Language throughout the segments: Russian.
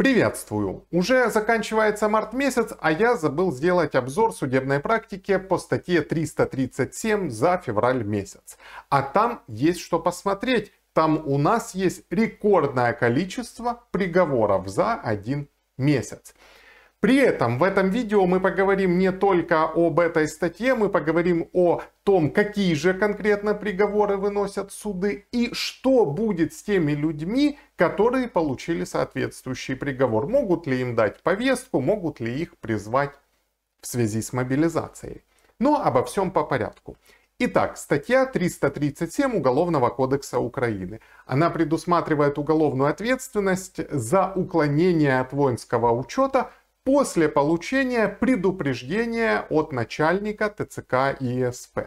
Приветствую! Уже заканчивается март месяц, а я забыл сделать обзор судебной практики по статье 337 за февраль месяц. А там есть что посмотреть. Там у нас есть рекордное количество приговоров за один месяц. При этом в этом видео мы поговорим не только об этой статье, мы поговорим о том, какие же конкретно приговоры выносят суды и что будет с теми людьми, которые получили соответствующий приговор. Могут ли им дать повестку, могут ли их призвать в связи с мобилизацией. Но обо всем по порядку. Итак, статья 337 Уголовного кодекса Украины. Она предусматривает уголовную ответственность за уклонение от воинского учета – после получения предупреждения от начальника ТЦК ИСП.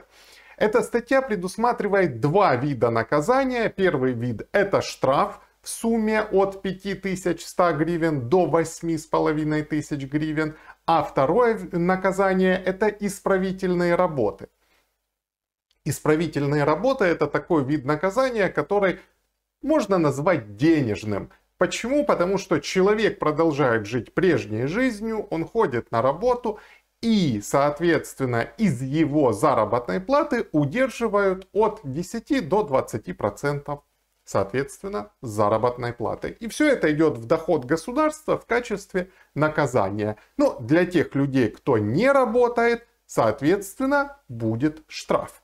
Эта статья предусматривает два вида наказания. Первый вид – это штраф в сумме от 5100 гривен до 8500 гривен. А второе наказание – это исправительные работы. Исправительные работы – это такой вид наказания, который можно назвать денежным – Почему? Потому что человек продолжает жить прежней жизнью, он ходит на работу и, соответственно, из его заработной платы удерживают от 10 до 20 процентов соответственно, заработной платы. И все это идет в доход государства в качестве наказания. Но для тех людей, кто не работает, соответственно, будет штраф.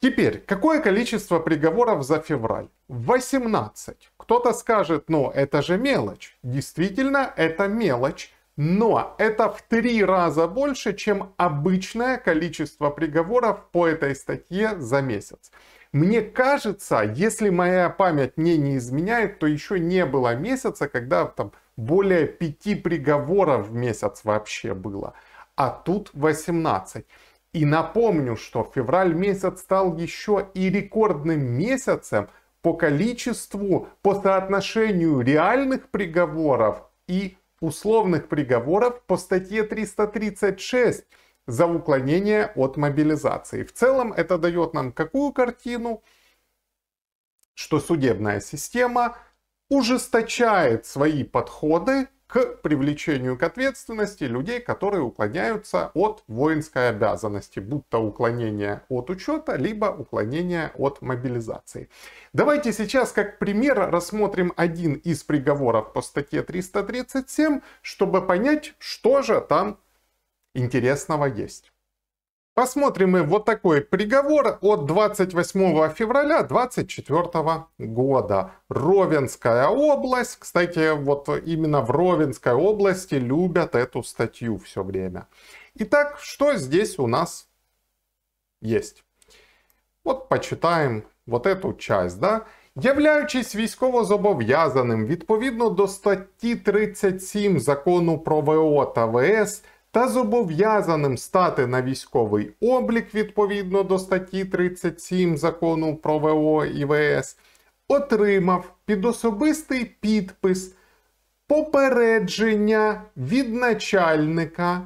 Теперь, какое количество приговоров за февраль? 18. Кто-то скажет, ну это же мелочь. Действительно, это мелочь. Но это в три раза больше, чем обычное количество приговоров по этой статье за месяц. Мне кажется, если моя память мне не изменяет, то еще не было месяца, когда там более пяти приговоров в месяц вообще было. А тут 18. И напомню, что февраль месяц стал еще и рекордным месяцем по количеству, по соотношению реальных приговоров и условных приговоров по статье 336 за уклонение от мобилизации. В целом это дает нам какую картину? Что судебная система ужесточает свои подходы к привлечению к ответственности людей, которые уклоняются от воинской обязанности, будто уклонение от учета, либо уклонение от мобилизации. Давайте сейчас как пример рассмотрим один из приговоров по статье 337, чтобы понять, что же там интересного есть. Посмотрим мы вот такой приговор от 28 февраля 2024 года. Ровенская область. Кстати, вот именно в Ровенской области любят эту статью все время. Итак, что здесь у нас есть? Вот почитаем вот эту часть, да? Являючись військовозобов'язаним відповідно до статті 37 закону про ВО та ВС – та зобов'язаним стати на військовий облік відповідно до статті 37 закону про ВО і ВС, отримав під особистий підпис попередження від начальника.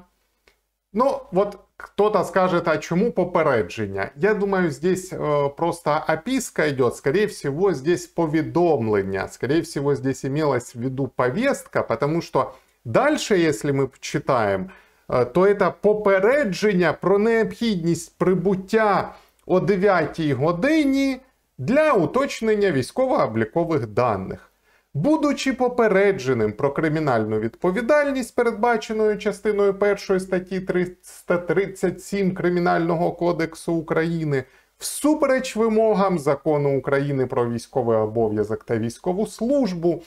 Ну, от кто-то скажет, а чому попередження? Я думаю, здесь э, просто описка йде: скорее всего, здесь повідомлення, скорее всего, здесь имелась в виду повестка, потому что дальше, если мы читаем, Е, то це попередження про необхідність прибуття о 9 годині для уточнення військово-облікових даних. Будучи попередженим про кримінальну відповідальність, передбаченою частиною 1 статті 337 Кримінального кодексу України, всупереч вимогам закону України про військовий обов'язок та військову службу,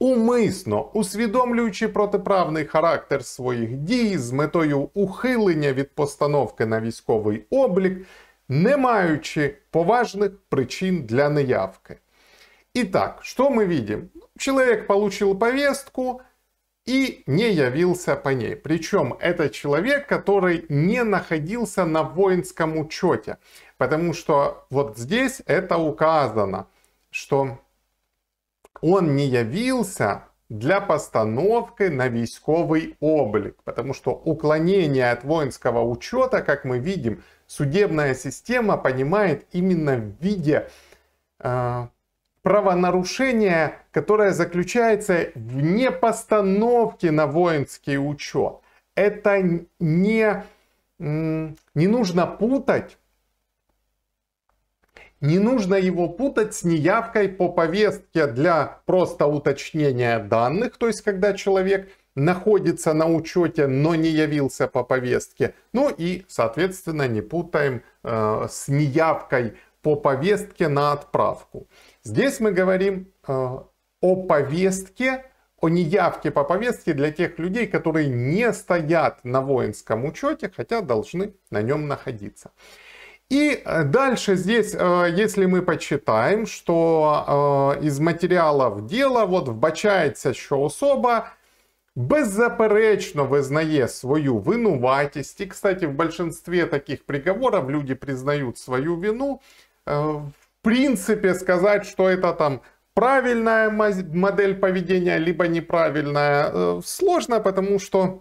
Умисно усвідомлюючи протиправний характер своїх дій з метою ухилення від постановки на військовий облік, не маючи поважных причин для неявки. Итак, что мы видим? Человек получил повестку и не явился по ней. Причем это человек, который не находился на воинском учете. Потому что вот здесь это указано, что он не явился для постановки на військовий облик, потому что уклонение от воинского учета, как мы видим, судебная система понимает именно в виде э, правонарушения, которое заключается в непостановке на воинский учет. Это не, не нужно путать не нужно его путать с неявкой по повестке для просто уточнения данных, то есть когда человек находится на учете, но не явился по повестке. Ну и, соответственно, не путаем э, с неявкой по повестке на отправку. Здесь мы говорим э, о повестке, о неявке по повестке для тех людей, которые не стоят на воинском учете, хотя должны на нем находиться. И э, дальше здесь, э, если мы почитаем, что э, из матеріалів діла от вбачається, что особа беззаперечно визнає свою винуватість. І, кстати, в большинстве таких приговоров люди признают свою вину. В принципе, сказать, что это там правильная модель поведения, либо неправильная, сложно, потому что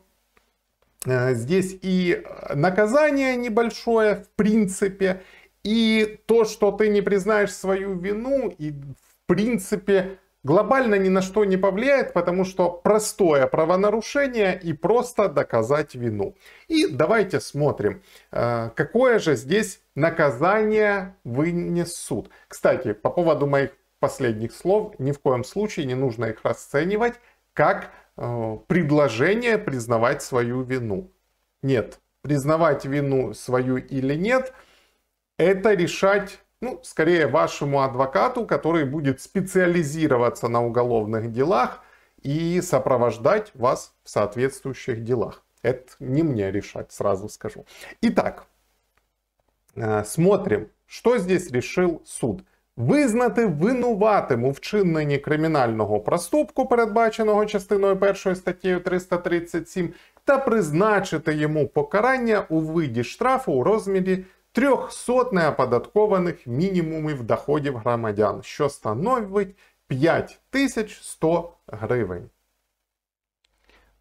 Э, здесь и наказание небольшое, в принципе, и то, что ты не признаешь свою вину, и в принципе глобально ни на что не повлияет, потому что простое правонарушение и просто доказать вину. И давайте смотрим, э, какое же здесь наказание вынес суд. Кстати, по поводу моих последних слов, ни в коем случае не нужно их расценивать как Э, предложение признавать свою вину. Нет, признавать вину свою или нет, это решать, ну, скорее вашему адвокату, который будет специализироваться на уголовных делах и сопровождать вас в соответствующих делах. Это не мне решать, сразу скажу. Итак, э, смотрим, что здесь решил суд. Визнати винуватим у вчиненні кримінального проступку, передбаченого частиною 1 статтєю 337, та призначити йому покарання у виді штрафу у розмірі 300 неоподаткованих мінімумів доходів громадян, що становить 5100 гривень.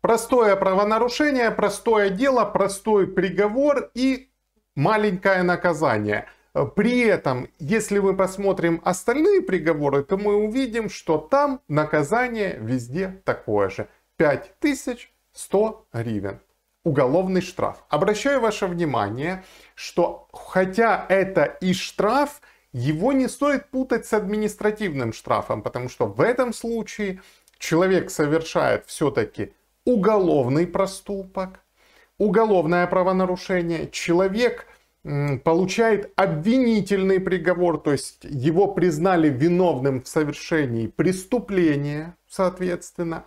Простое правонарушение, простое дело, простой приговор и маленькое наказание – Э, при этом, если мы посмотрим остальные приговоры, то мы увидим, что там наказание везде такое же. 5100 гривен. Уголовный штраф. Обращаю ваше внимание, что хотя это и штраф, его не стоит путать с административным штрафом, потому что в этом случае человек совершает все-таки уголовный проступок, уголовное правонарушение, человек получает обвинительный приговор, то есть его признали виновным в совершении преступления, соответственно,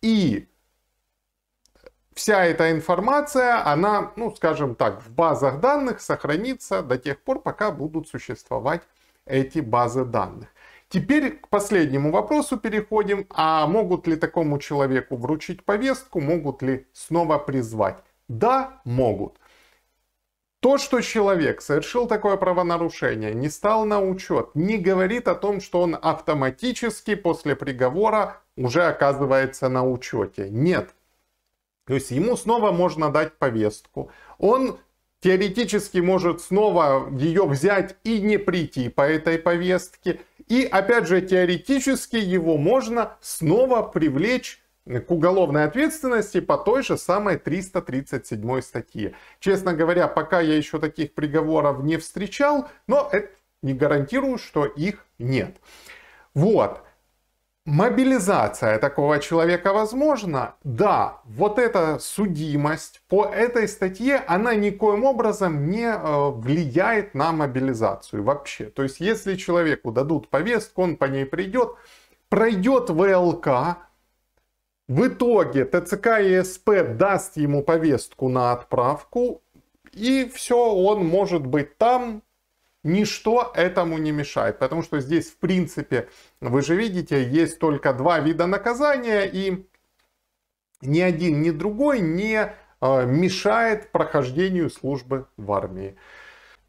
и вся эта информация, она, ну, скажем так, в базах данных сохранится до тех пор, пока будут существовать эти базы данных. Теперь к последнему вопросу переходим. А могут ли такому человеку вручить повестку? Могут ли снова призвать? Да, могут. То, что человек совершил такое правонарушение, не стал на учет, не говорит о том, что он автоматически после приговора уже оказывается на учете. Нет. То есть ему снова можно дать повестку. Он теоретически может снова ее взять и не прийти по этой повестке. И опять же, теоретически его можно снова привлечь к уголовной ответственности по той же самой 337 статье. Честно говоря, пока я еще таких приговоров не встречал, но это не гарантирую, что их нет. Вот. Мобилизация такого человека возможна? Да, вот эта судимость по этой статье, она никоим образом не э, влияет на мобилизацию вообще. То есть, если человеку дадут повестку, он по ней придет, пройдет ВЛК, в итоге ТЦК ЕСП даст ему повестку на отправку, и все, он может быть там, ничто этому не мешает. Потому что здесь, в принципе, вы же видите, есть только два вида наказания, и ни один, ни другой не э, мешает прохождению службы в армии.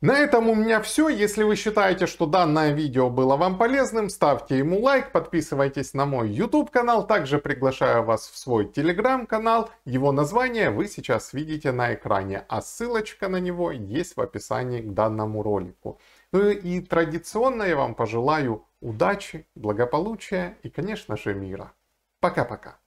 На этом у меня все. Если вы считаете, что данное видео было вам полезным, ставьте ему лайк, подписывайтесь на мой YouTube канал. Также приглашаю вас в свой Telegram канал. Его название вы сейчас видите на экране, а ссылочка на него есть в описании к данному ролику. Ну и традиционно я вам пожелаю удачи, благополучия и, конечно же, мира. Пока-пока.